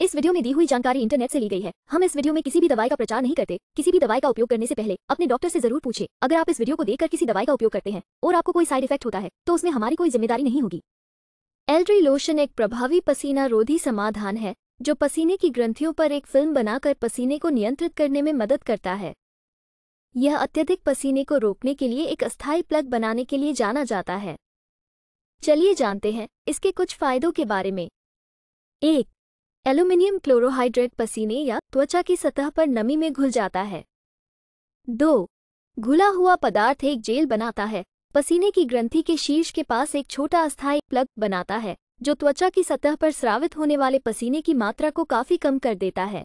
इस वीडियो में दी हुई जानकारी इंटरनेट से ली गई है हम इस वीडियो में किसी भी दवाई का प्रचार नहीं करते किसी भी दवाई का उपयोग करने से पहले अपने डॉक्टर से जरूर पूछे अगर आप इस वीडियो को देखकर किसी दवाई का उपयोग करते हैं और आपको कोई साइड इफेक्ट होता है तो उसमें हमारी कोई जिम्मेदारी नहीं होगी एल्ड्री लोशन एक प्रभावी पसीना रोधी समाधान है जो पसीने की ग्रंथियों पर एक फिल्म बनाकर पसीने को नियंत्रित करने में मदद करता है यह अत्यधिक पसीने को रोकने के लिए एक अस्थायी प्लग बनाने के लिए जाना जाता है चलिए जानते हैं इसके कुछ फायदों के बारे में एक एल्यूमिनियम क्लोरोहाइड्रेट पसीने या त्वचा की सतह पर नमी में घुल जाता है दो घुला हुआ पदार्थ एक जेल बनाता है पसीने की ग्रंथि के शीर्ष के पास एक छोटा अस्थायी प्लग बनाता है जो त्वचा की सतह पर स्रावित होने वाले पसीने की मात्रा को काफी कम कर देता है